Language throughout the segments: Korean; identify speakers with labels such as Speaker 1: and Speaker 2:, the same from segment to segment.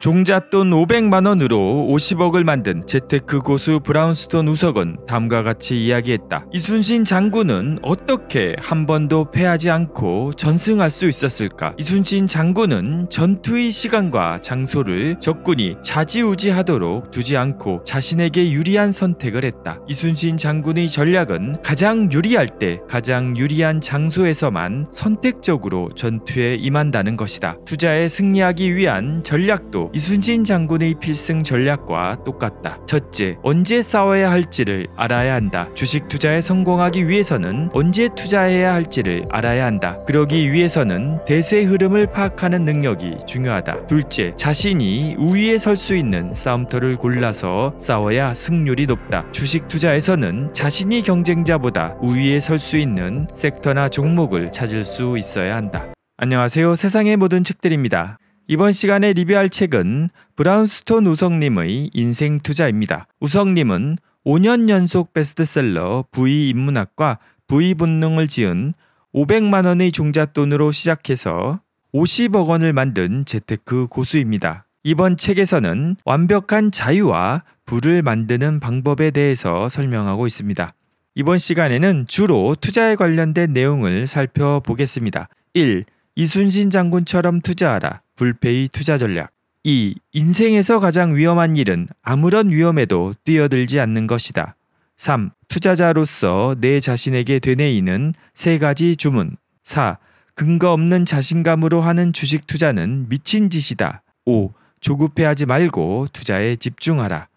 Speaker 1: 종잣돈 500만 원으로 50억을 만든 재테크 고수 브라운스톤 우석은 다음과 같이 이야기했다. 이순신 장군은 어떻게 한 번도 패하지 않고 전승할 수 있었을까? 이순신 장군은 전투의 시간과 장소를 적군이 좌지우지하도록 두지 않고 자신에게 유리한 선택을 했다. 이순신 장군의 전략은 가장 유리할 때 가장 유리한 장소에서만 선택적으로 전투에 임한다는 것이다. 투자에 승리하기 위한 전략도 이순신 장군의 필승 전략과 똑같다. 첫째, 언제 싸워야 할지를 알아야 한다. 주식 투자에 성공하기 위해서는 언제 투자해야 할지를 알아야 한다. 그러기 위해서는 대세 흐름을 파악하는 능력이 중요하다. 둘째, 자신이 우위에 설 수 있는 싸움터를 골라서 싸워야 승률이 높다. 주식 투자에서는 자신이 경쟁자보다 우위에 설 수 있는 섹터나 종목을 찾을 수 있어야 한다. 안녕하세요. 세상의 모든 책들입니다. 이번 시간에 리뷰할 책은 브라운스톤 우성님의 인생 투자입니다. 우성님은 5년 연속 베스트셀러 부의 인문학과 부의 본능을 지은 500만 원의 종잣돈으로 시작해서 50억 원을 만든 재테크 고수입니다. 이번 책에서는 완벽한 자유와 부를 만드는 방법에 대해서 설명하고 있습니다. 이번 시간에는 주로 투자에 관련된 내용을 살펴보겠습니다. 1. 이순신 장군처럼 투자하라. 불패의 투자 전략. 2. 인생에서 가장 위험한 일은 아무런 위험에도 뛰어들지 않는 것이다. 3. 투자자로서 내 자신에게 되뇌이는 세 가지 주문. 4. 근거 없는 자신감으로 하는 주식 투자는 미친 짓이다. 5. 조급해하지 말고 투자에 집중하라.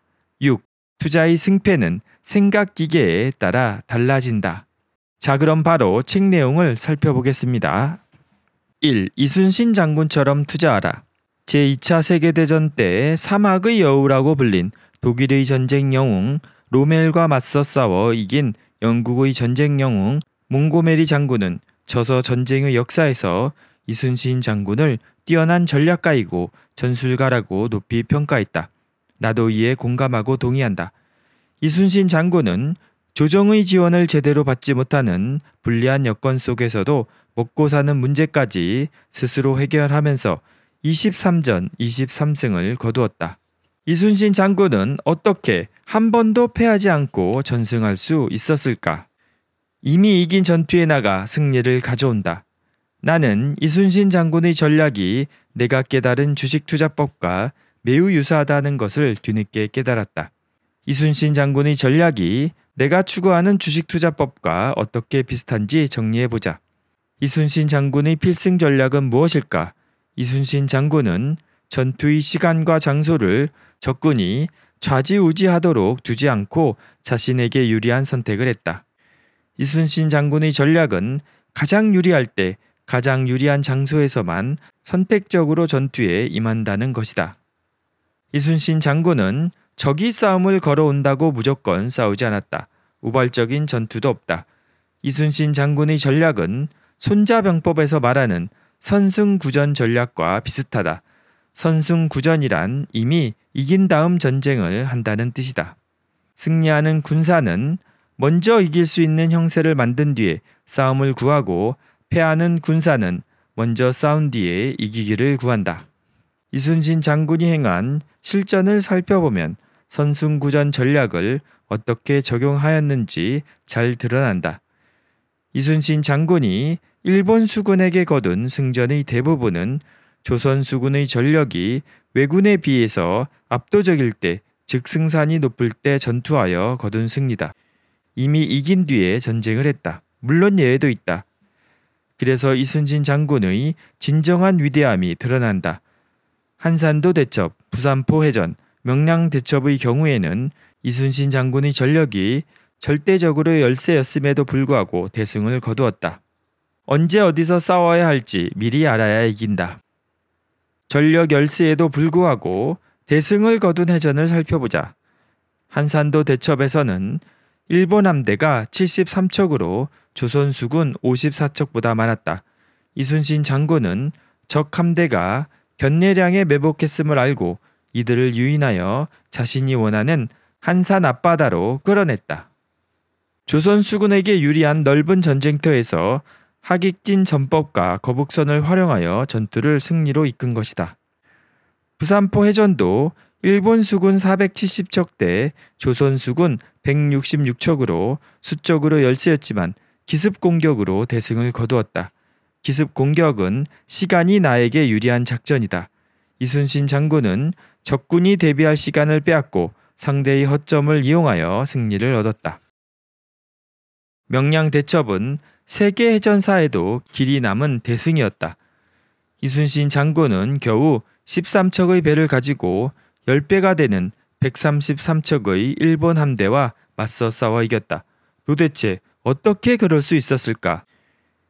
Speaker 1: 6. 투자의 승패는 생각 기계에 따라 달라진다. 자, 그럼 바로 책 내용을 살펴보겠습니다. 1. 이순신 장군처럼 투자하라. 제2차 세계대전 때 사막의 여우라고 불린 독일의 전쟁 영웅 로멜과 맞서 싸워 이긴 영국의 전쟁 영웅 몽고메리 장군은 저서 전쟁의 역사에서 이순신 장군을 뛰어난 전략가이고 전술가라고 높이 평가했다. 나도 이에 공감하고 동의한다. 이순신 장군은 조정의 지원을 제대로 받지 못하는 불리한 여건 속에서도 먹고 사는 문제까지 스스로 해결하면서 23전 23승을 거두었다. 이순신 장군은 어떻게 한 번도 패하지 않고 전승할 수 있었을까? 이미 이긴 전투에 나가 승리를 가져온다. 나는 이순신 장군의 전략이 내가 깨달은 주식 투자법과 매우 유사하다는 것을 뒤늦게 깨달았다. 이순신 장군의 전략이 내가 추구하는 주식 투자법과 어떻게 비슷한지 정리해 보자. 이순신 장군의 필승 전략은 무엇일까? 이순신 장군은 전투의 시간과 장소를 적군이 좌지우지하도록 두지 않고 자신에게 유리한 선택을 했다. 이순신 장군의 전략은 가장 유리할 때 가장 유리한 장소에서만 선택적으로 전투에 임한다는 것이다. 이순신 장군은 적이 싸움을 걸어온다고 무조건 싸우지 않았다. 우발적인 전투도 없다. 이순신 장군의 전략은 손자병법에서 말하는 선승구전 전략과 비슷하다. 선승구전이란 이미 이긴 다음 전쟁을 한다는 뜻이다. 승리하는 군사는 먼저 이길 수 있는 형세를 만든 뒤에 싸움을 구하고 패하는 군사는 먼저 싸운 뒤에 이기기를 구한다. 이순신 장군이 행한 실전을 살펴보면 선순구전 전략을 어떻게 적용하였는지 잘 드러난다. 이순신 장군이 일본 수군에게 거둔 승전의 대부분은 조선 수군의 전력이 왜군에 비해서 압도적일 때, 즉 승산이 높을 때 전투하여 거둔 승리다. 이미 이긴 뒤에 전쟁을 했다. 물론 예외도 있다. 그래서 이순신 장군의 진정한 위대함이 드러난다. 한산도 대첩, 부산포 해전, 명량 대첩의 경우에는 이순신 장군의 전력이 절대적으로 열세였음에도 불구하고 대승을 거두었다. 언제 어디서 싸워야 할지 미리 알아야 이긴다. 전력 열세에도 불구하고 대승을 거둔 해전을 살펴보자. 한산도 대첩에서는 일본 함대가 73척으로 조선 수군 54척보다 많았다. 이순신 장군은 적 함대가 견례량에 매복했음을 알고 이들을 유인하여 자신이 원하는 한산 앞바다로 끌어냈다. 조선 수군에게 유리한 넓은 전쟁터에서 하객진 전법과 거북선을 활용하여 전투를 승리로 이끈 것이다. 부산포 해전도 일본 수군 470척 대 조선 수군 166척으로 수적으로 열세였지만 기습 공격으로 대승을 거두었다. 기습 공격은 시간이 나에게 유리한 작전이다. 이순신 장군은 적군이 대비할 시간을 빼앗고 상대의 허점을 이용하여 승리를 얻었다. 명량 대첩은 세계 해전사에도 길이 남은 대승이었다. 이순신 장군은 겨우 13척의 배를 가지고 10배가 되는 133척의 일본 함대와 맞서 싸워 이겼다. 도대체 어떻게 그럴 수 있었을까?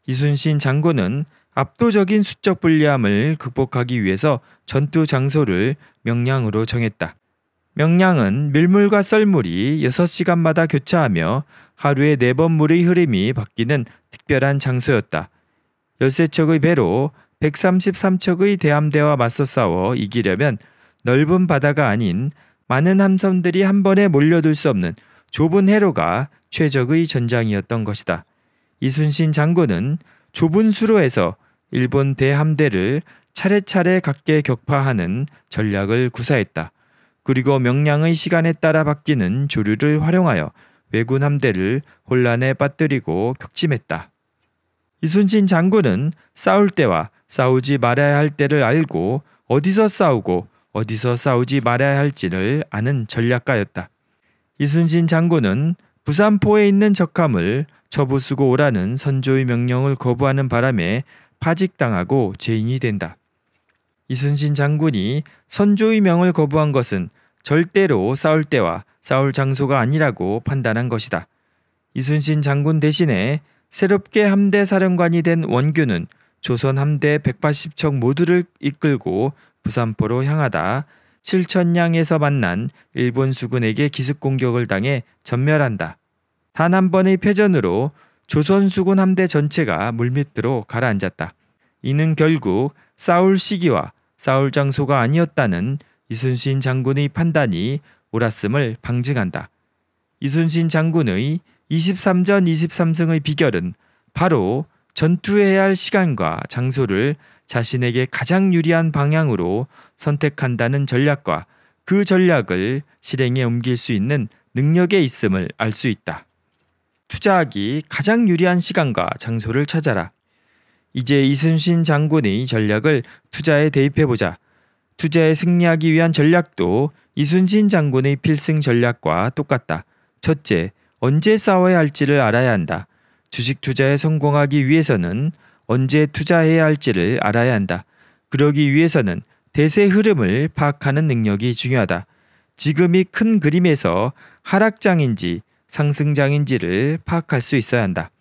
Speaker 1: 이순신 장군은 압도적인 수적 불리함을 극복하기 위해서 전투 장소를 명량으로 정했다. 명량은 밀물과 썰물이 6시간마다 교차하며 하루에 4번 물의 흐름이 바뀌는 특별한 장소였다. 13척의 배로 133척의 대함대와 맞서 싸워 이기려면 넓은 바다가 아닌 많은 함선들이 한 번에 몰려들 수 없는 좁은 해로가 최적의 전장이었던 것이다. 이순신 장군은 좁은 수로에서 일본 대함대를 차례차례 각계 격파하는 전략을 구사했다. 그리고 명량의 시간에 따라 바뀌는 조류를 활용하여 왜군 함대를 혼란에 빠뜨리고 격침했다. 이순신 장군은 싸울 때와 싸우지 말아야 할 때를 알고 어디서 싸우고 어디서 싸우지 말아야 할지를 아는 전략가였다. 이순신 장군은 부산포에 있는 적함을 처부수고 오라는 선조의 명령을 거부하는 바람에 파직당하고 죄인이 된다. 이순신 장군이 선조의 명을 거부한 것은 절대로 싸울 때와 싸울 장소가 아니라고 판단한 것이다. 이순신 장군 대신에 새롭게 함대 사령관이 된 원규는 조선 함대 180척 모두를 이끌고 부산포로 향하다 실천량에서 만난 일본 수군에게 기습 공격을 당해 전멸한다. 단 한 번의 패전으로 조선 수군 함대 전체가 물밑으로 가라앉았다. 이는 결국 싸울 시기와 싸울 장소가 아니었다는 이순신 장군의 판단이 옳았음을 방증한다. 이순신 장군의 23전 23승의 비결은 바로 전투해야 할 시간과 장소를 자신에게 가장 유리한 방향으로 선택한다는 전략과 그 전략을 실행에 옮길 수 있는 능력에 있음을 알 수 있다. 투자하기 가장 유리한 시간과 장소를 찾아라. 이제 이순신 장군의 전략을 투자에 대입해보자. 투자에 승리하기 위한 전략도 이순신 장군의 필승 전략과 똑같다. 첫째, 언제 싸워야 할지를 알아야 한다. 주식 투자에 성공하기 위해서는 언제 투자해야 할지를 알아야 한다. 그러기 위해서는 대세 흐름을 파악하는 능력이 중요하다. 지금이 큰 그림에서 하락장인지 상승장인지를 파악할 수 있어야 한다.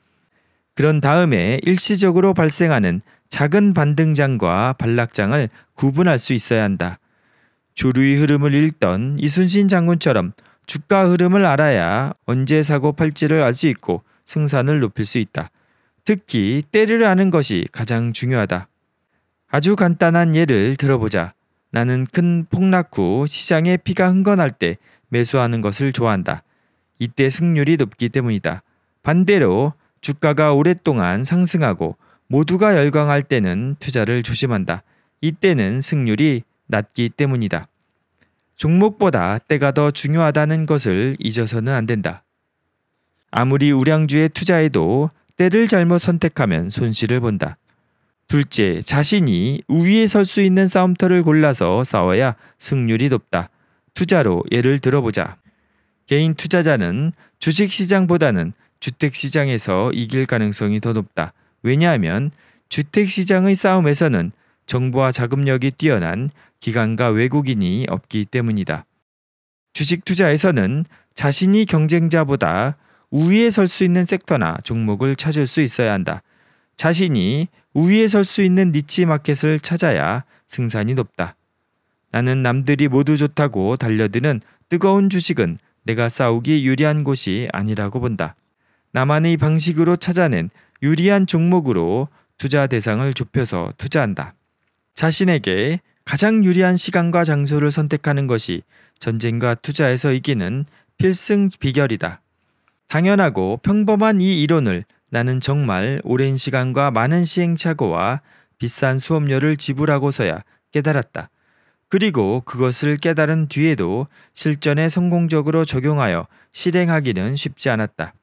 Speaker 1: 그런 다음에 일시적으로 발생하는 작은 반등장과 반락장을 구분할 수 있어야 한다. 조류의 흐름을 읽던 이순신 장군처럼 주가 흐름을 알아야 언제 사고 팔지를 알 수 있고 승산을 높일 수 있다. 특히 때를 아는 것이 가장 중요하다. 아주 간단한 예를 들어보자. 나는 큰 폭락 후 시장에 피가 흥건할 때 매수하는 것을 좋아한다. 이때 승률이 높기 때문이다. 반대로 주가가 오랫동안 상승하고 모두가 열광할 때는 투자를 조심한다. 이때는 승률이 낮기 때문이다. 종목보다 때가 더 중요하다는 것을 잊어서는 안 된다. 아무리 우량주에 투자해도 때를 잘못 선택하면 손실을 본다. 둘째, 자신이 우위에 설 수 있는 싸움터를 골라서 싸워야 승률이 높다. 투자로 예를 들어보자. 개인 투자자는 주식시장보다는 주택시장에서 이길 가능성이 더 높다. 왜냐하면 주택시장의 싸움에서는 정부와 자금력이 뛰어난 기관과 외국인이 없기 때문이다. 주식 투자에서는 자신이 경쟁자보다 우위에 설 수 있는 섹터나 종목을 찾을 수 있어야 한다. 자신이 우위에 설 수 있는 니치 마켓을 찾아야 승산이 높다. 나는 남들이 모두 좋다고 달려드는 뜨거운 주식은 내가 싸우기 유리한 곳이 아니라고 본다. 나만의 방식으로 찾아낸 유리한 종목으로 투자 대상을 좁혀서 투자한다. 자신에게 가장 유리한 시간과 장소를 선택하는 것이 전쟁과 투자에서 이기는 필승 비결이다. 당연하고 평범한 이 이론을 나는 정말 오랜 시간과 많은 시행착오와 비싼 수업료를 지불하고서야 깨달았다. 그리고 그것을 깨달은 뒤에도 실전에 성공적으로 적용하여 실행하기는 쉽지 않았다.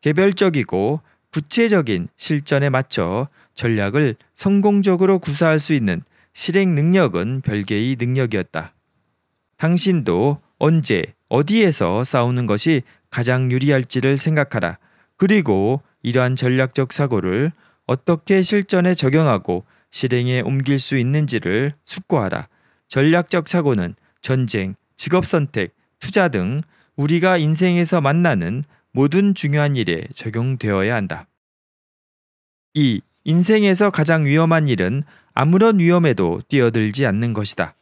Speaker 1: 개별적이고 구체적인 실전에 맞춰 전략을 성공적으로 구사할 수 있는 실행 능력은 별개의 능력이었다. 당신도 언제 어디에서 싸우는 것이 가장 유리할지를 생각하라. 그리고 이러한 전략적 사고를 어떻게 실전에 적용하고 실행에 옮길 수 있는지를 숙고하라. 전략적 사고는 전쟁, 직업 선택, 투자 등 우리가 인생에서 만나는 모든 중요한 일에 적용되어야 한다. 2. 인생에서 가장 위험한 일은 아무런 위험에도 뛰어들지 않는 것이다.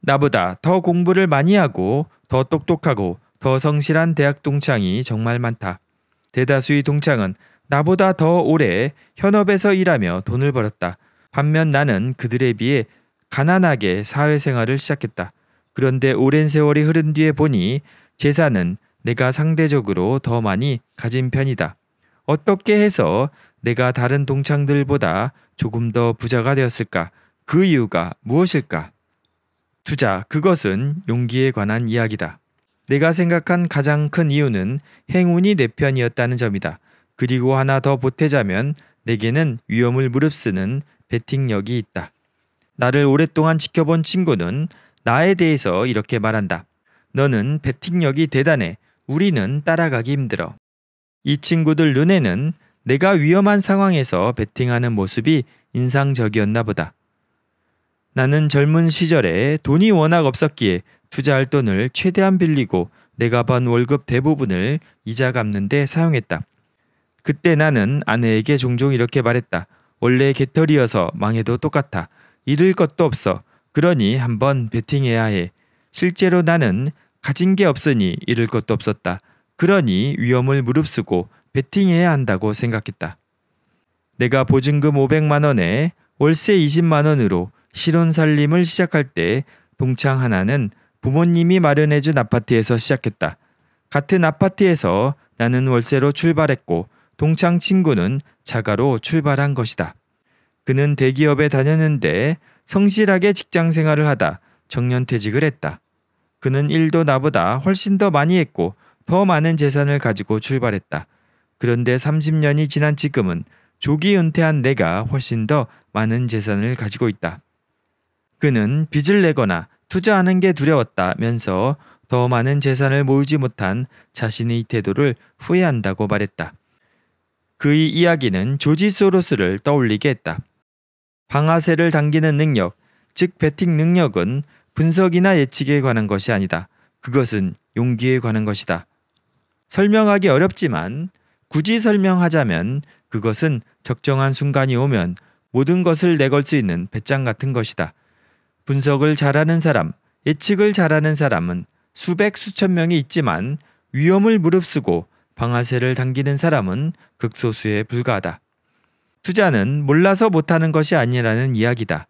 Speaker 1: 나보다 더 공부를 많이 하고 더 똑똑하고 더 성실한 대학 동창이 정말 많다. 대다수의 동창은 나보다 더 오래 현업에서 일하며 돈을 벌었다. 반면 나는 그들에 비해 가난하게 사회생활을 시작했다. 그런데 오랜 세월이 흐른 뒤에 보니 재산은 내가 상대적으로 더 많이 가진 편이다. 어떻게 해서 내가 다른 동창들보다 조금 더 부자가 되었을까? 그 이유가 무엇일까? 투자, 그것은 용기에 관한 이야기다. 내가 생각한 가장 큰 이유는 행운이 내 편이었다는 점이다. 그리고 하나 더 보태자면 내게는 위험을 무릅쓰는 배팅력이 있다. 나를 오랫동안 지켜본 친구는 나에 대해서 이렇게 말한다. 너는 배팅력이 대단해. 우리는 따라가기 힘들어. 이 친구들 눈에는 내가 위험한 상황에서 배팅하는 모습이 인상적이었나 보다. 나는 젊은 시절에 돈이 워낙 없었기에 투자할 돈을 최대한 빌리고 내가 번 월급 대부분을 이자 갚는데 사용했다. 그때 나는 아내에게 종종 이렇게 말했다. 원래 개털이어서 망해도 똑같아. 잃을 것도 없어. 그러니 한번 베팅해야 해. 실제로 나는 가진 게 없으니 잃을 것도 없었다. 그러니 위험을 무릅쓰고 베팅해야 한다고 생각했다. 내가 보증금 500만 원에 월세 20만 원으로 실혼 살림을 시작할 때 동창 하나는 부모님이 마련해준 아파트에서 시작했다. 같은 아파트에서 나는 월세로 출발했고 동창 친구는 자가로 출발한 것이다. 그는 대기업에 다녔는데 성실하게 직장 생활을 하다 정년퇴직을 했다. 그는 일도 나보다 훨씬 더 많이 했고 더 많은 재산을 가지고 출발했다. 그런데 30년이 지난 지금은 조기 은퇴한 내가 훨씬 더 많은 재산을 가지고 있다. 그는 빚을 내거나 투자하는 게 두려웠다면서 더 많은 재산을 모으지 못한 자신의 태도를 후회한다고 말했다. 그의 이야기는 조지 소로스를 떠올리게 했다. 방아쇠를 당기는 능력, 즉 배팅 능력은 분석이나 예측에 관한 것이 아니다. 그것은 용기에 관한 것이다. 설명하기 어렵지만 굳이 설명하자면 그것은 적정한 순간이 오면 모든 것을 내걸 수 있는 배짱 같은 것이다. 분석을 잘하는 사람, 예측을 잘하는 사람은 수백 수천 명이 있지만 위험을 무릅쓰고 방아쇠를 당기는 사람은 극소수에 불과하다. 투자는 몰라서 못하는 것이 아니라는 이야기다.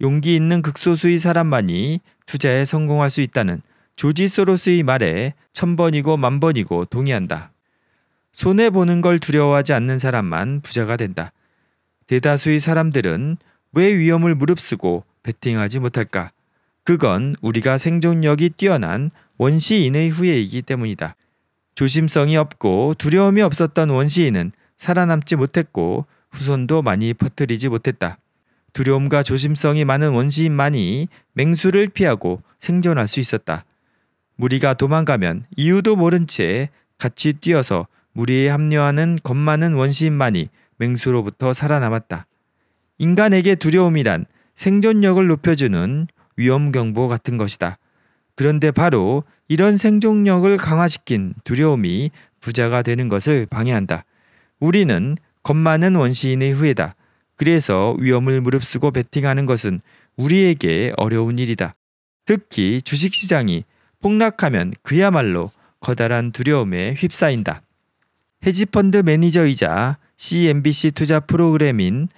Speaker 1: 용기 있는 극소수의 사람만이 투자에 성공할 수 있다는 조지 소로스의 말에 천번이고 만번이고 동의한다. 손해보는 걸 두려워하지 않는 사람만 부자가 된다. 대다수의 사람들은 왜 위험을 무릅쓰고 베팅하지 못할까? 그건 우리가 생존력이 뛰어난 원시인의 후예이기 때문이다. 조심성이 없고 두려움이 없었던 원시인은 살아남지 못했고 후손도 많이 퍼뜨리지 못했다. 두려움과 조심성이 많은 원시인만이 맹수를 피하고 생존할 수 있었다. 무리가 도망가면 이유도 모른 채 같이 뛰어서 무리에 합류하는 겁 많은 원시인만이 맹수로부터 살아남았다. 인간에게 두려움이란 생존력을 높여주는 위험경보 같은 것이다. 그런데 바로 이런 생존력을 강화시킨 두려움이 부자가 되는 것을 방해한다. 우리는 겁 많은 원시인의 후예다. 그래서 위험을 무릅쓰고 베팅하는 것은 우리에게 어려운 일이다. 특히 주식시장이 폭락하면 그야말로 커다란 두려움에 휩싸인다. 헤지펀드 매니저이자 CNBC 투자 프로그램인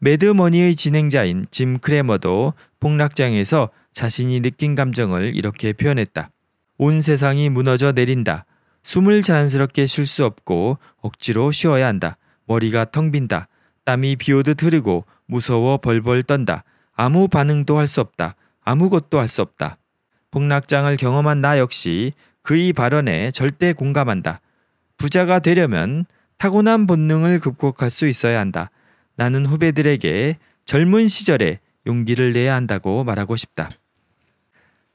Speaker 1: 매드머니의 진행자인 짐 크레머도 폭락장에서 자신이 느낀 감정을 이렇게 표현했다. 온 세상이 무너져 내린다. 숨을 자연스럽게 쉴 수 없고 억지로 쉬어야 한다. 머리가 텅 빈다. 땀이 비오듯 흐르고 무서워 벌벌 떤다. 아무 반응도 할 수 없다. 아무것도 할 수 없다. 폭락장을 경험한 나 역시 그의 발언에 절대 공감한다. 부자가 되려면 타고난 본능을 극복할 수 있어야 한다. 나는 후배들에게 젊은 시절에 용기를 내야 한다고 말하고 싶다.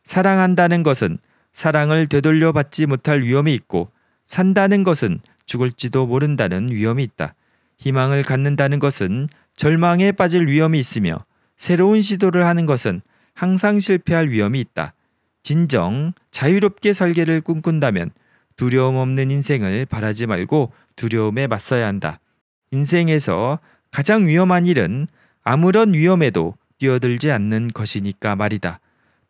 Speaker 1: 사랑한다는 것은 사랑을 되돌려 받지 못할 위험이 있고 산다는 것은 죽을지도 모른다는 위험이 있다. 희망을 갖는다는 것은 절망에 빠질 위험이 있으며 새로운 시도를 하는 것은 항상 실패할 위험이 있다. 진정 자유롭게 살기를 꿈꾼다면 두려움 없는 인생을 바라지 말고 두려움에 맞서야 한다. 인생에서 가장 위험한 일은 아무런 위험에도 뛰어들지 않는 것이니까 말이다.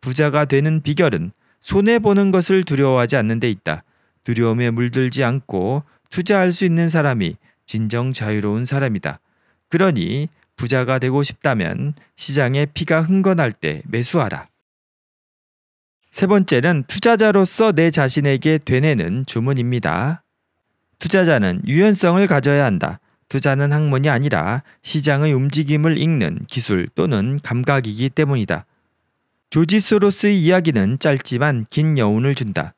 Speaker 1: 부자가 되는 비결은 손해보는 것을 두려워하지 않는 데 있다. 두려움에 물들지 않고 투자할 수 있는 사람이 진정 자유로운 사람이다. 그러니 부자가 되고 싶다면 시장에 피가 흥건할 때 매수하라. 세 번째는 투자자로서 내 자신에게 되내는 주문입니다. 투자자는 유연성을 가져야 한다. 투자는 학문이 아니라 시장의 움직임을 읽는 기술 또는 감각이기 때문이다. 조지 소로스의 이야기는 짧지만 긴 여운을 준다.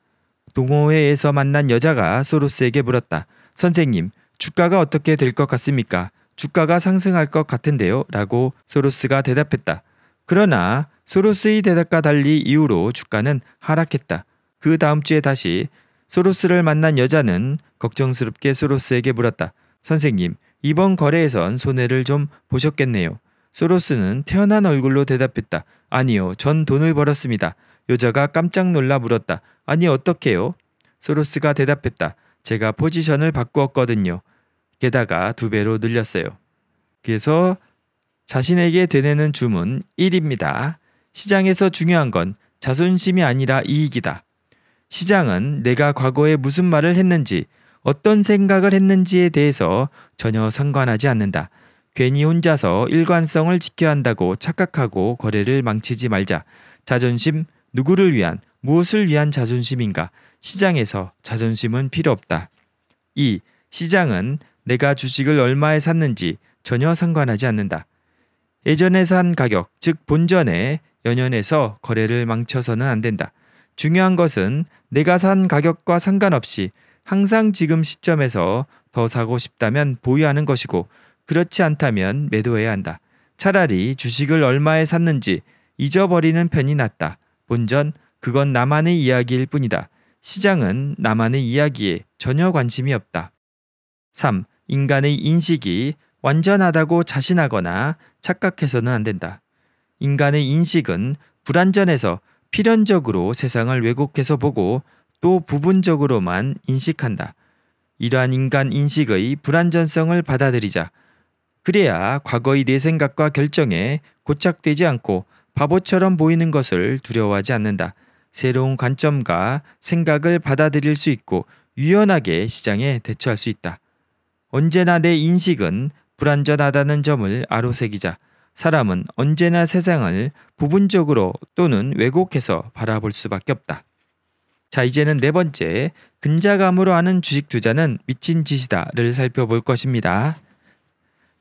Speaker 1: 동호회에서 만난 여자가 소로스에게 물었다. 선생님, 주가가 어떻게 될 것 같습니까? 주가가 상승할 것 같은데요? 라고 소로스가 대답했다. 그러나 소로스의 대답과 달리 이후로 주가는 하락했다. 그 다음 주에 다시 소로스를 만난 여자는 걱정스럽게 소로스에게 물었다. 선생님, 이번 거래에선 손해를 좀 보셨겠네요. 소로스는 태어난 얼굴로 대답했다. 아니요, 전 돈을 벌었습니다. 여자가 깜짝 놀라 물었다. 아니, 어떻게요? 소로스가 대답했다. 제가 포지션을 바꾸었거든요. 게다가 두 배로 늘렸어요. 그래서 자신에게 되내는 주문 1입니다. 시장에서 중요한 건 자존심이 아니라 이익이다. 시장은 내가 과거에 무슨 말을 했는지, 어떤 생각을 했는지에 대해서 전혀 상관하지 않는다. 괜히 혼자서 일관성을 지켜야 한다고 착각하고 거래를 망치지 말자. 자존심, 누구를 위한, 무엇을 위한 자존심인가? 시장에서 자존심은 필요 없다. 2. 시장은 내가 주식을 얼마에 샀는지 전혀 상관하지 않는다. 예전에 산 가격, 즉 본전에 연연해서 거래를 망쳐서는 안 된다. 중요한 것은 내가 산 가격과 상관없이 항상 지금 시점에서 더 사고 싶다면 보유하는 것이고 그렇지 않다면 매도해야 한다. 차라리 주식을 얼마에 샀는지 잊어버리는 편이 낫다. 본전 그건 나만의 이야기일 뿐이다. 시장은 나만의 이야기에 전혀 관심이 없다. 3. 인간의 인식이 완전하다고 자신하거나 착각해서는 안 된다. 인간의 인식은 불완전해서 필연적으로 세상을 왜곡해서 보고 또 부분적으로만 인식한다. 이러한 인간 인식의 불완전성을 받아들이자. 그래야 과거의 내 생각과 결정에 고착되지 않고 바보처럼 보이는 것을 두려워하지 않는다. 새로운 관점과 생각을 받아들일 수 있고 유연하게 시장에 대처할 수 있다. 언제나 내 인식은 불완전하다는 점을 아로새기자. 사람은 언제나 세상을 부분적으로 또는 왜곡해서 바라볼 수밖에 없다. 자, 이제는 네 번째, 근자감으로 하는 주식 투자는 미친 짓이다를 살펴볼 것입니다.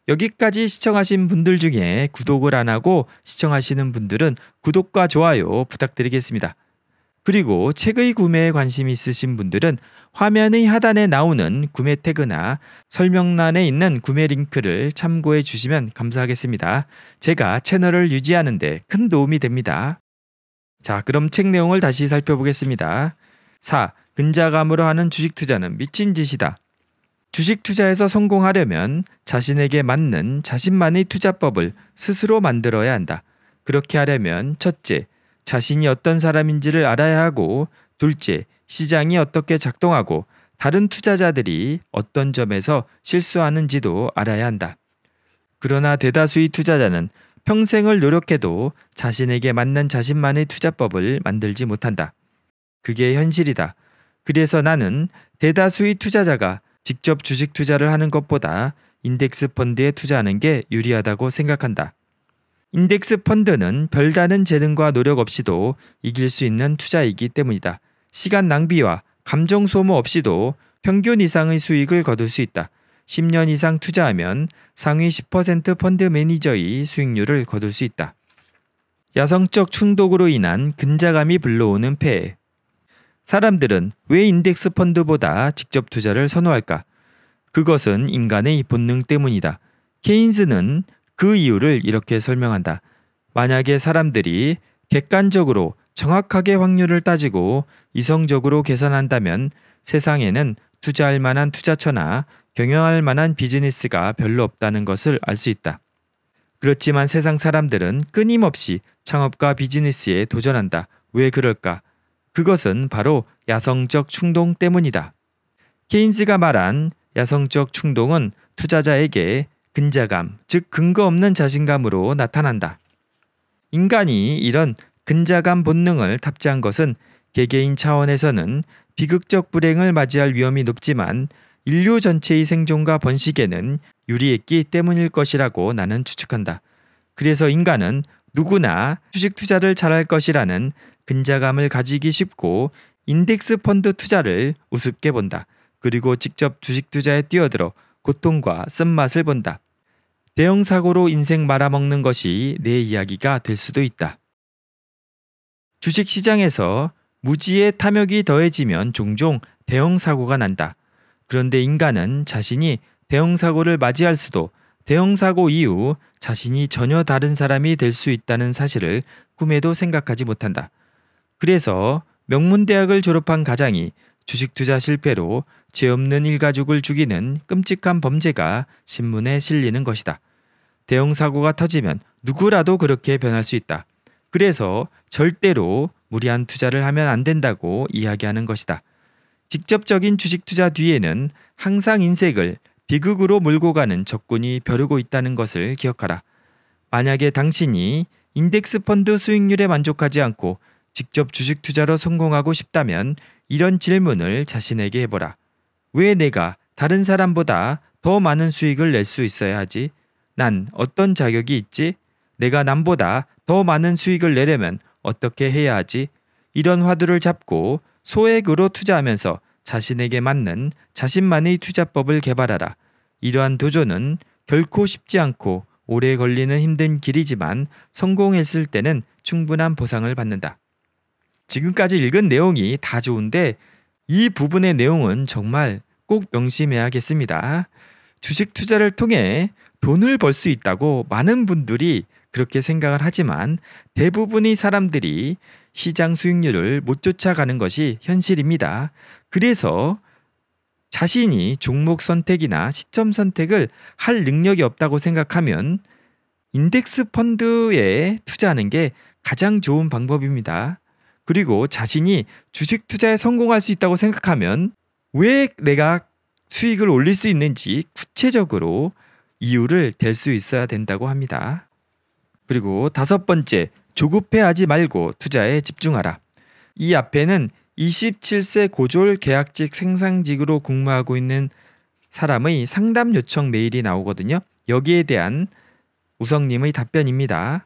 Speaker 1: 여기까지 시청하신 분들 중에 구독을 안 하고 시청하시는 분들은 구독과 좋아요 부탁드리겠습니다. 그리고 책의 구매에 관심 있으신 분들은 화면의 하단에 나오는 구매 태그나 설명란에 있는 구매 링크를 참고해 주시면 감사하겠습니다. 제가 채널을 유지하는데 큰 도움이 됩니다. 자, 그럼 책 내용을 다시 살펴보겠습니다. 4. 근자감으로 하는 주식 투자는 미친 짓이다. 주식 투자에서 성공하려면 자신에게 맞는 자신만의 투자법을 스스로 만들어야 한다. 그렇게 하려면 첫째, 자신이 어떤 사람인지를 알아야 하고 둘째, 시장이 어떻게 작동하고 다른 투자자들이 어떤 점에서 실수하는지도 알아야 한다. 그러나 대다수의 투자자는 평생을 노력해도 자신에게 맞는 자신만의 투자법을 만들지 못한다. 그게 현실이다. 그래서 나는 대다수의 투자자가 직접 주식 투자를 하는 것보다 인덱스 펀드에 투자하는 게 유리하다고 생각한다. 인덱스 펀드는 별다른 재능과 노력 없이도 이길 수 있는 투자이기 때문이다. 시간 낭비와 감정 소모 없이도 평균 이상의 수익을 거둘 수 있다. 10년 이상 투자하면 상위 10% 펀드 매니저의 수익률을 거둘 수 있다. 야성적 충독으로 인한 근자감이 불러오는 폐해. 사람들은 왜 인덱스 펀드보다 직접 투자를 선호할까? 그것은 인간의 본능 때문이다. 케인스는 그 이유를 이렇게 설명한다. 만약에 사람들이 객관적으로 정확하게 확률을 따지고 이성적으로 계산한다면 세상에는 투자할 만한 투자처나 경영할 만한 비즈니스가 별로 없다는 것을 알 수 있다. 그렇지만 세상 사람들은 끊임없이 창업과 비즈니스에 도전한다. 왜 그럴까? 그것은 바로 야성적 충동 때문이다. 케인즈가 말한 야성적 충동은 투자자에게 근자감, 즉 근거 없는 자신감으로 나타난다. 인간이 이런 근자감 본능을 탑재한 것은 개개인 차원에서는 비극적 불행을 맞이할 위험이 높지만 인류 전체의 생존과 번식에는 유리했기 때문일 것이라고 나는 추측한다. 그래서 인간은 누구나 주식 투자를 잘할 것이라는 근자감을 가지기 쉽고 인덱스 펀드 투자를 우습게 본다. 그리고 직접 주식 투자에 뛰어들어 고통과 쓴맛을 본다. 대형 사고로 인생 말아먹는 것이 내 이야기가 될 수도 있다. 주식 시장에서 무지의 탐욕이 더해지면 종종 대형 사고가 난다. 그런데 인간은 자신이 대형 사고를 맞이할 수도 대형 사고 이후 자신이 전혀 다른 사람이 될 수 있다는 사실을 꿈에도 생각하지 못한다. 그래서 명문대학을 졸업한 가장이 주식 투자 실패로 죄 없는 일가족을 죽이는 끔찍한 범죄가 신문에 실리는 것이다. 대형 사고가 터지면 누구라도 그렇게 변할 수 있다. 그래서 절대로 무리한 투자를 하면 안 된다고 이야기하는 것이다. 직접적인 주식 투자 뒤에는 항상 인색을 비극으로 몰고 가는 적군이 벼르고 있다는 것을 기억하라. 만약에 당신이 인덱스 펀드 수익률에 만족하지 않고 직접 주식 투자로 성공하고 싶다면 이런 질문을 자신에게 해보라. 왜 내가 다른 사람보다 더 많은 수익을 낼 수 있어야 하지? 난 어떤 자격이 있지? 내가 남보다 더 많은 수익을 내려면 어떻게 해야 하지? 이런 화두를 잡고 소액으로 투자하면서 자신에게 맞는 자신만의 투자법을 개발하라. 이러한 도전은 결코 쉽지 않고 오래 걸리는 힘든 길이지만 성공했을 때는 충분한 보상을 받는다. 지금까지 읽은 내용이 다 좋은데 이 부분의 내용은 정말 꼭 명심해야겠습니다. 주식 투자를 통해 돈을 벌 수 있다고 많은 분들이 그렇게 생각을 하지만 대부분의 사람들이 시장 수익률을 못 쫓아가는 것이 현실입니다. 그래서 자신이 종목 선택이나 시점 선택을 할 능력이 없다고 생각하면 인덱스 펀드에 투자하는 게 가장 좋은 방법입니다. 그리고 자신이 주식 투자에 성공할 수 있다고 생각하면 왜 내가 수익을 올릴 수 있는지 구체적으로 이유를 댈 수 있어야 된다고 합니다. 그리고 다섯 번째, 조급해하지 말고 투자에 집중하라. 이 앞에는 27세 고졸 계약직 생산직으로 근무하고 있는 사람의 상담 요청 메일이 나오거든요. 여기에 대한 우성님의 답변입니다.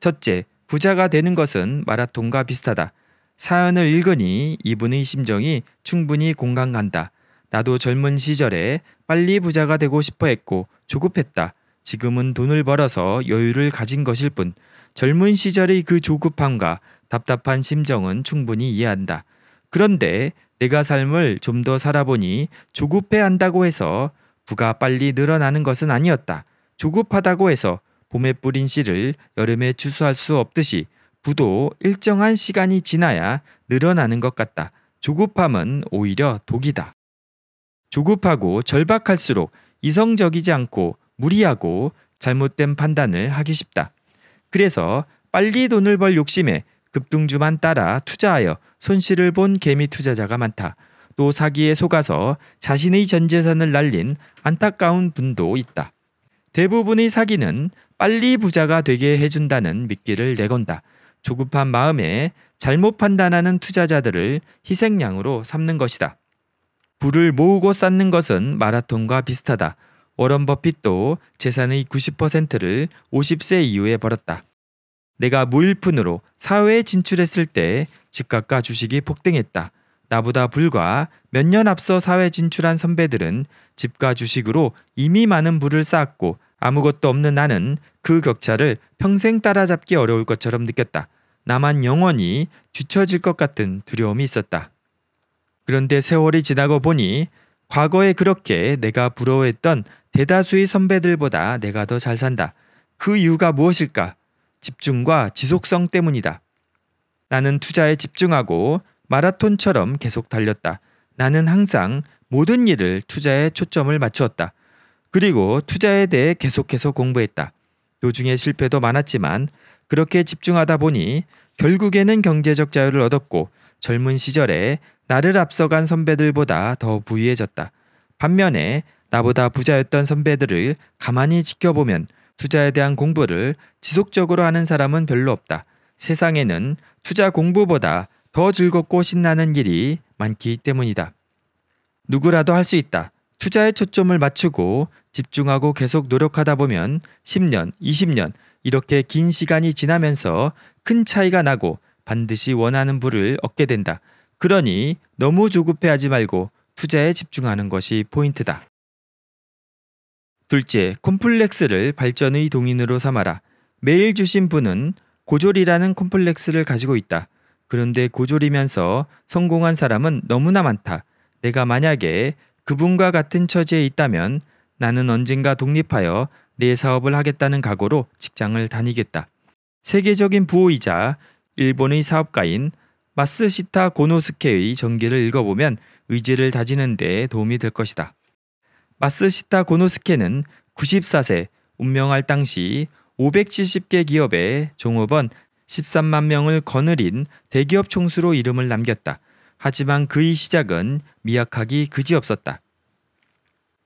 Speaker 1: 첫째, 부자가 되는 것은 마라톤과 비슷하다. 사연을 읽으니 이분의 심정이 충분히 공감 간다. 나도 젊은 시절에 빨리 부자가 되고 싶어 했고 조급했다. 지금은 돈을 벌어서 여유를 가진 것일 뿐 젊은 시절의 그 조급함과 답답한 심정은 충분히 이해한다. 그런데 내가 삶을 좀 더 살아보니 조급해 한다고 해서 부가 빨리 늘어나는 것은 아니었다. 조급하다고 해서 봄에 뿌린 씨를 여름에 추수할 수 없듯이 부도 일정한 시간이 지나야 늘어나는 것 같다. 조급함은 오히려 독이다. 조급하고 절박할수록 이성적이지 않고 무리하고 잘못된 판단을 하기 쉽다. 그래서 빨리 돈을 벌 욕심에 급등주만 따라 투자하여 손실을 본 개미 투자자가 많다. 또 사기에 속아서 자신의 전 재산을 날린 안타까운 분도 있다. 대부분의 사기는 빨리 부자가 되게 해준다는 미끼를 내건다. 조급한 마음에 잘못 판단하는 투자자들을 희생양으로 삼는 것이다. 불을 모으고 쌓는 것은 마라톤과 비슷하다. 워런 버핏도 재산의 90%를 50세 이후에 벌었다. 내가 무일푼으로 사회에 진출했을 때 집값과 주식이 폭등했다. 나보다 불과 몇 년 앞서 사회 진출한 선배들은 집과 주식으로 이미 많은 부를 쌓았고 아무것도 없는 나는 그 격차를 평생 따라잡기 어려울 것처럼 느꼈다. 나만 영원히 뒤처질 것 같은 두려움이 있었다. 그런데 세월이 지나고 보니 과거에 그렇게 내가 부러워했던 대다수의 선배들보다 내가 더 잘 산다. 그 이유가 무엇일까? 집중과 지속성 때문이다. 나는 투자에 집중하고 마라톤처럼 계속 달렸다. 나는 항상 모든 일을 투자에 초점을 맞추었다. 그리고 투자에 대해 계속해서 공부했다. 도중에 실패도 많았지만 그렇게 집중하다 보니 결국에는 경제적 자유를 얻었고 젊은 시절에 나를 앞서간 선배들보다 더 부유해졌다. 반면에 나보다 부자였던 선배들을 가만히 지켜보면 투자에 대한 공부를 지속적으로 하는 사람은 별로 없다. 세상에는 투자 공부보다 더 즐겁고 신나는 일이 많기 때문이다. 누구라도 할 수 있다. 투자에 초점을 맞추고 집중하고 계속 노력하다 보면 10년, 20년 이렇게 긴 시간이 지나면서 큰 차이가 나고 반드시 원하는 부를 얻게 된다. 그러니 너무 조급해하지 말고 투자에 집중하는 것이 포인트다. 둘째, 콤플렉스를 발전의 동인으로 삼아라. 매일 주신 분은 고졸이라는 콤플렉스를 가지고 있다. 그런데 고졸이면서 성공한 사람은 너무나 많다. 내가 만약에 그분과 같은 처지에 있다면 나는 언젠가 독립하여 내 사업을 하겠다는 각오로 직장을 다니겠다. 세계적인 부호이자 일본의 사업가인 마스시타 고노스케의 전기를 읽어보면 의지를 다지는 데 도움이 될 것이다. 마스시타 고노스케는 94세 운명할 당시 570개 기업의 종업원 13만 명을 거느린 대기업 총수로 이름을 남겼다. 하지만 그의 시작은 미약하기 그지없었다.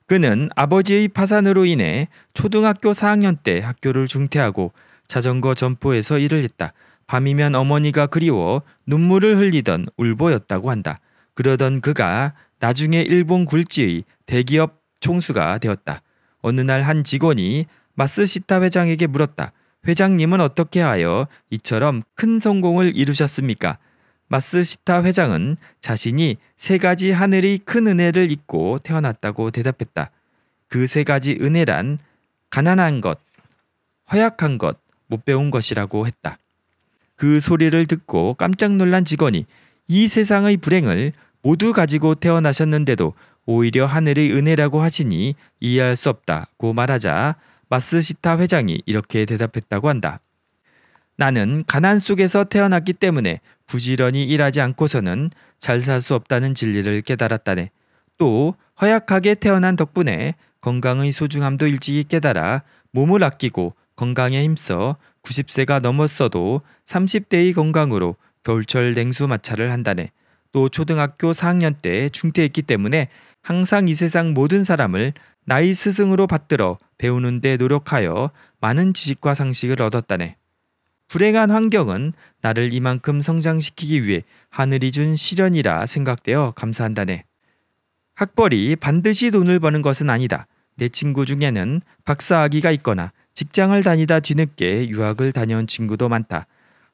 Speaker 1: 그는 아버지의 파산으로 인해 초등학교 4학년 때 학교를 중퇴하고 자전거 점포에서 일을 했다. 밤이면 어머니가 그리워 눈물을 흘리던 울보였다고 한다. 그러던 그가 나중에 일본 굴지의 대기업 총수가 되었다. 어느 날 한 직원이 마스시타 회장에게 물었다. 회장님은 어떻게 하여 이처럼 큰 성공을 이루셨습니까? 마스시타 회장은 자신이 세 가지 하늘의 큰 은혜를 잊고 태어났다고 대답했다. 그 세 가지 은혜란 가난한 것, 허약한 것, 못 배운 것이라고 했다. 그 소리를 듣고 깜짝 놀란 직원이 이 세상의 불행을 모두 가지고 태어나셨는데도 오히려 하늘의 은혜라고 하시니 이해할 수 없다고 말하자 마스시타 회장이 이렇게 대답했다고 한다. 나는 가난 속에서 태어났기 때문에 부지런히 일하지 않고서는 잘 살 수 없다는 진리를 깨달았다네. 또 허약하게 태어난 덕분에 건강의 소중함도 일찍이 깨달아 몸을 아끼고 건강에 힘써 90세가 넘었어도 30대의 건강으로 겨울철 냉수 마찰을 한다네. 또 초등학교 4학년 때 중퇴했기 때문에 항상 이 세상 모든 사람을 나이 스승으로 받들어 배우는데 노력하여 많은 지식과 상식을 얻었다네. 불행한 환경은 나를 이만큼 성장시키기 위해 하늘이 준 시련이라 생각되어 감사한다네. 학벌이 반드시 돈을 버는 것은 아니다. 내 친구 중에는 박사학위가 있거나 직장을 다니다 뒤늦게 유학을 다녀온 친구도 많다.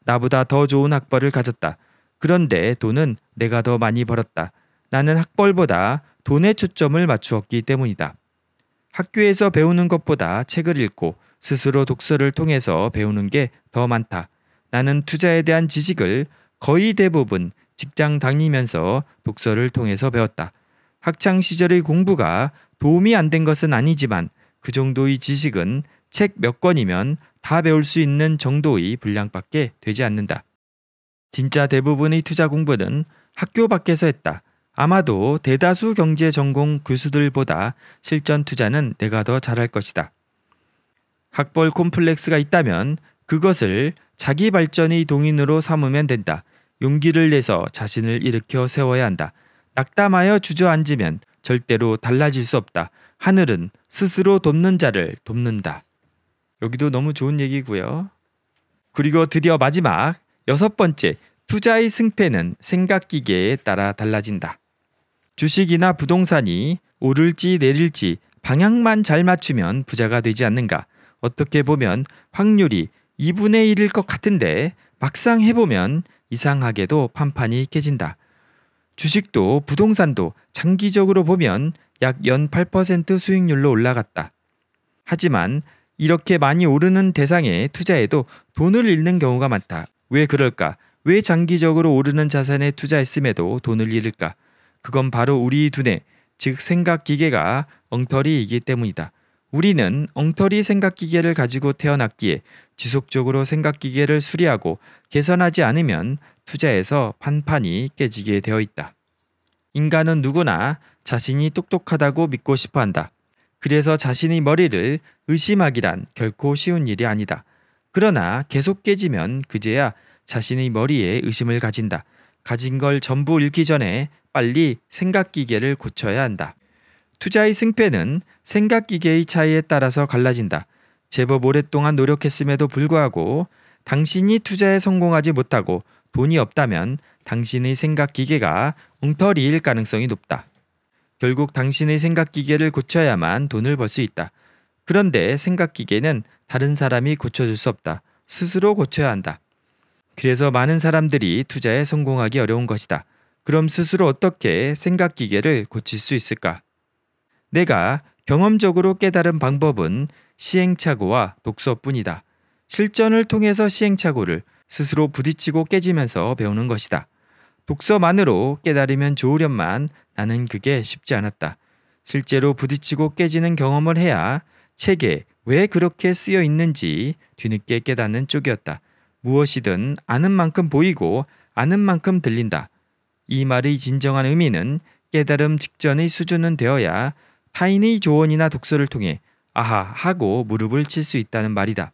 Speaker 1: 나보다 더 좋은 학벌을 가졌다. 그런데 돈은 내가 더 많이 벌었다. 나는 학벌보다 돈에 초점을 맞추었기 때문이다. 학교에서 배우는 것보다 책을 읽고 스스로 독서를 통해서 배우는 게 더 많다. 나는 투자에 대한 지식을 거의 대부분 직장 다니면서 독서를 통해서 배웠다. 학창 시절의 공부가 도움이 안 된 것은 아니지만 그 정도의 지식은 책 몇 권이면 다 배울 수 있는 정도의 분량밖에 되지 않는다. 진짜 대부분의 투자 공부는 학교 밖에서 했다. 아마도 대다수 경제 전공 교수들보다 실전 투자는 내가 더 잘할 것이다. 학벌 콤플렉스가 있다면 그것을 자기 발전의 동인으로 삼으면 된다. 용기를 내서 자신을 일으켜 세워야 한다. 낙담하여 주저앉으면 절대로 달라질 수 없다. 하늘은 스스로 돕는 자를 돕는다. 여기도 너무 좋은 얘기고요. 그리고 드디어 마지막 여섯 번째 투자의 승패는 생각 기계에 따라 달라진다. 주식이나 부동산이 오를지 내릴지 방향만 잘 맞추면 부자가 되지 않는가? 어떻게 보면 확률이 2분의 1일 것 같은데 막상 해보면 이상하게도 판판이 깨진다. 주식도 부동산도 장기적으로 보면 약 연 8% 수익률로 올라갔다. 하지만 이렇게 많이 오르는 대상에 투자해도 돈을 잃는 경우가 많다. 왜 그럴까? 왜 장기적으로 오르는 자산에 투자했음에도 돈을 잃을까? 그건 바로 우리 두뇌, 즉 생각 기계가 엉터리이기 때문이다. 우리는 엉터리 생각기계를 가지고 태어났기에 지속적으로 생각기계를 수리하고 개선하지 않으면 투자에서 판판이 깨지게 되어 있다. 인간은 누구나 자신이 똑똑하다고 믿고 싶어 한다. 그래서 자신의 머리를 의심하기란 결코 쉬운 일이 아니다. 그러나 계속 깨지면 그제야 자신의 머리에 의심을 가진다. 가진 걸 전부 잃기 전에 빨리 생각기계를 고쳐야 한다. 투자의 승패는 생각 기계의 차이에 따라서 갈라진다. 제법 오랫동안 노력했음에도 불구하고 당신이 투자에 성공하지 못하고 돈이 없다면 당신의 생각 기계가 웅터리일 가능성이 높다. 결국 당신의 생각 기계를 고쳐야만 돈을 벌 수 있다. 그런데 생각 기계는 다른 사람이 고쳐줄 수 없다. 스스로 고쳐야 한다. 그래서 많은 사람들이 투자에 성공하기 어려운 것이다. 그럼 스스로 어떻게 생각 기계를 고칠 수 있을까? 내가 경험적으로 깨달은 방법은 시행착오와 독서뿐이다. 실전을 통해서 시행착오를 스스로 부딪히고 깨지면서 배우는 것이다. 독서만으로 깨달으면 좋으련만 나는 그게 쉽지 않았다. 실제로 부딪히고 깨지는 경험을 해야 책에 왜 그렇게 쓰여 있는지 뒤늦게 깨닫는 쪽이었다. 무엇이든 아는 만큼 보이고 아는 만큼 들린다. 이 말의 진정한 의미는 깨달음 직전의 수준은 되어야 타인의 조언이나 독서를 통해 아하 하고 무릎을 칠 수 있다는 말이다.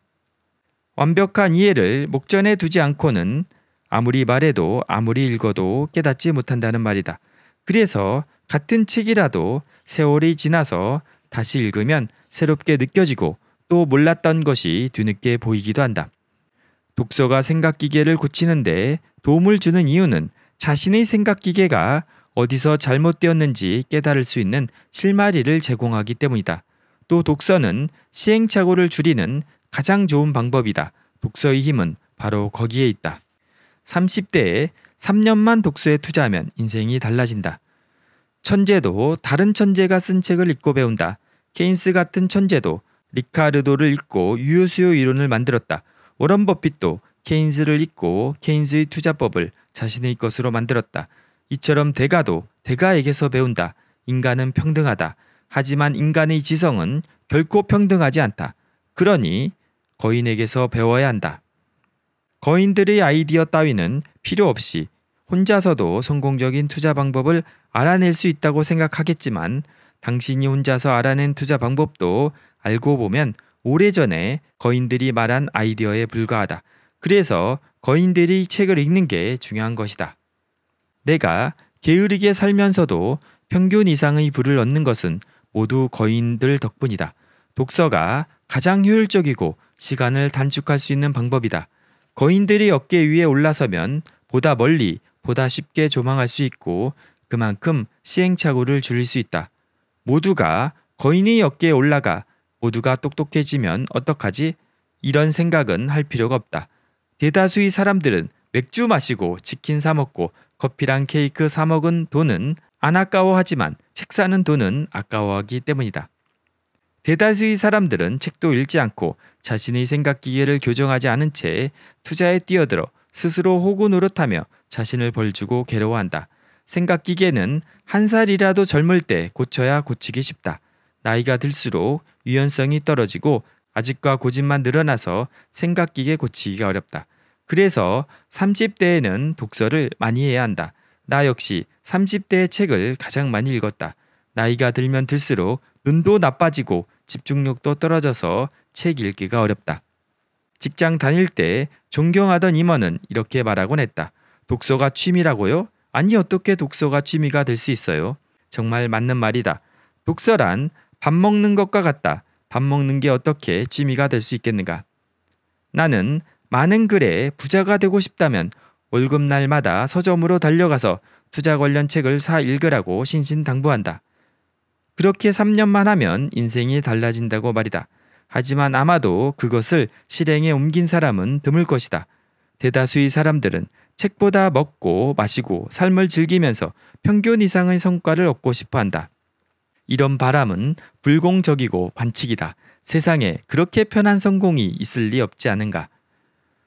Speaker 1: 완벽한 이해를 목전에 두지 않고는 아무리 말해도 아무리 읽어도 깨닫지 못한다는 말이다. 그래서 같은 책이라도 세월이 지나서 다시 읽으면 새롭게 느껴지고 또 몰랐던 것이 뒤늦게 보이기도 한다. 독서가 생각기계를 고치는데 도움을 주는 이유는 자신의 생각기계가 어디서 잘못되었는지 깨달을 수 있는 실마리를 제공하기 때문이다. 또 독서는 시행착오를 줄이는 가장 좋은 방법이다. 독서의 힘은 바로 거기에 있다. 30대에 3년만 독서에 투자하면 인생이 달라진다. 천재도 다른 천재가 쓴 책을 읽고 배운다. 케인스 같은 천재도 리카르도를 읽고 유효수요 이론을 만들었다. 워런 버핏도 케인스를 읽고 케인스의 투자법을 자신의 것으로 만들었다. 이처럼 대가도 대가에게서 배운다. 인간은 평등하다. 하지만 인간의 지성은 결코 평등하지 않다. 그러니 거인에게서 배워야 한다. 거인들의 아이디어 따위는 필요 없이 혼자서도 성공적인 투자 방법을 알아낼 수 있다고 생각하겠지만 당신이 혼자서 알아낸 투자 방법도 알고 보면 오래전에 거인들이 말한 아이디어에 불과하다. 그래서 거인들이 책을 읽는 게 중요한 것이다. 내가 게으르게 살면서도 평균 이상의 부를 얻는 것은 모두 거인들 덕분이다. 독서가 가장 효율적이고 시간을 단축할 수 있는 방법이다. 거인들이 어깨 위에 올라서면 보다 멀리, 보다 쉽게 조망할 수 있고 그만큼 시행착오를 줄일 수 있다. 모두가 거인의 어깨에 올라가 모두가 똑똑해지면 어떡하지? 이런 생각은 할 필요가 없다. 대다수의 사람들은 맥주 마시고 치킨 사 먹고 커피랑 케이크 사 먹은 돈은 안 아까워하지만 책 사는 돈은 아까워하기 때문이다. 대다수의 사람들은 책도 읽지 않고 자신의 생각 기계를 교정하지 않은 채 투자에 뛰어들어 스스로 호구 노릇하며 자신을 벌주고 괴로워한다. 생각 기계는 한 살이라도 젊을 때 고쳐야 고치기 쉽다. 나이가 들수록 유연성이 떨어지고 아직과 고집만 늘어나서 생각 기계 고치기가 어렵다. 그래서 30대에는 독서를 많이 해야 한다. 나 역시 30대의 책을 가장 많이 읽었다. 나이가 들면 들수록 눈도 나빠지고 집중력도 떨어져서 책 읽기가 어렵다. 직장 다닐 때 존경하던 임원은 이렇게 말하곤 했다. 독서가 취미라고요? 아니 어떻게 독서가 취미가 될 수 있어요? 정말 맞는 말이다. 독서란 밥 먹는 것과 같다. 밥 먹는 게 어떻게 취미가 될 수 있겠는가? 나는 많은 글에 부자가 되고 싶다면 월급날마다 서점으로 달려가서 투자 관련 책을 사 읽으라고 신신당부한다. 그렇게 3년만 하면 인생이 달라진다고 말이다. 하지만 아마도 그것을 실행에 옮긴 사람은 드물 것이다. 대다수의 사람들은 책보다 먹고 마시고 삶을 즐기면서 평균 이상의 성과를 얻고 싶어 한다. 이런 바람은 불공적이고 반칙이다. 세상에 그렇게 편한 성공이 있을 리 없지 않은가.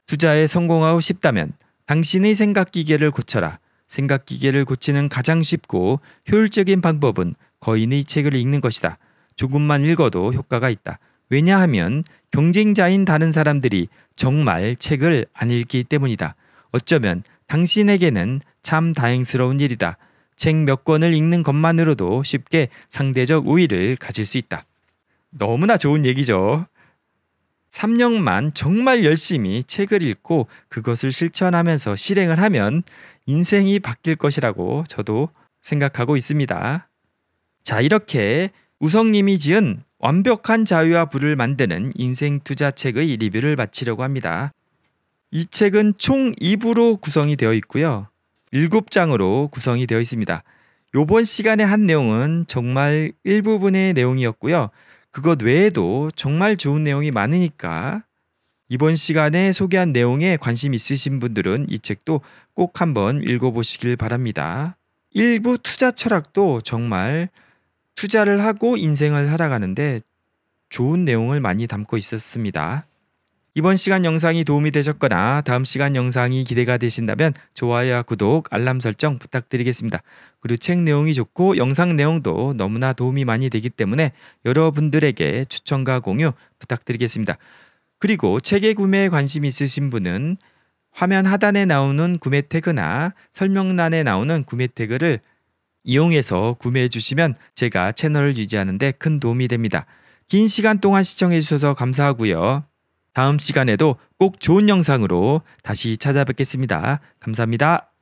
Speaker 1: 투자에 성공하고 싶다면 당신의 생각기계를 고쳐라. 생각기계를 고치는 가장 쉽고 효율적인 방법은 거인의 책을 읽는 것이다. 조금만 읽어도 효과가 있다. 왜냐하면 경쟁자인 다른 사람들이 정말 책을 안 읽기 때문이다. 어쩌면 당신에게는 참 다행스러운 일이다. 책 몇 권을 읽는 것만으로도 쉽게 상대적 우위를 가질 수 있다. 너무나 좋은 얘기죠. 3년만 정말 열심히 책을 읽고 그것을 실천하면서 실행을 하면 인생이 바뀔 것이라고 저도 생각하고 있습니다. 자, 이렇게 우성님이 지은 완벽한 자유와 부를 만드는 인생 투자책의 리뷰를 마치려고 합니다. 이 책은 총 2부로 구성이 되어 있고요. 7장으로 구성이 되어 있습니다. 요번 시간에 한 내용은 정말 일부분의 내용이었고요. 그것 외에도 정말 좋은 내용이 많으니까 이번 시간에 소개한 내용에 관심 있으신 분들은 이 책도 꼭 한번 읽어보시길 바랍니다. 일부 투자 철학도 정말 투자를 하고 인생을 살아가는데 좋은 내용을 많이 담고 있었습니다. 이번 시간 영상이 도움이 되셨거나 다음 시간 영상이 기대가 되신다면 좋아요와 구독, 알람 설정 부탁드리겠습니다. 그리고 책 내용이 좋고 영상 내용도 너무나 도움이 많이 되기 때문에 여러분들에게 추천과 공유 부탁드리겠습니다. 그리고 책의 구매에 관심 있으신 분은 화면 하단에 나오는 구매 태그나 설명란에 나오는 구매 태그를 이용해서 구매해 주시면 제가 채널을 유지하는 데 큰 도움이 됩니다. 긴 시간 동안 시청해 주셔서 감사하고요. 다음 시간에도 꼭 좋은 영상으로 다시 찾아뵙겠습니다. 감사합니다.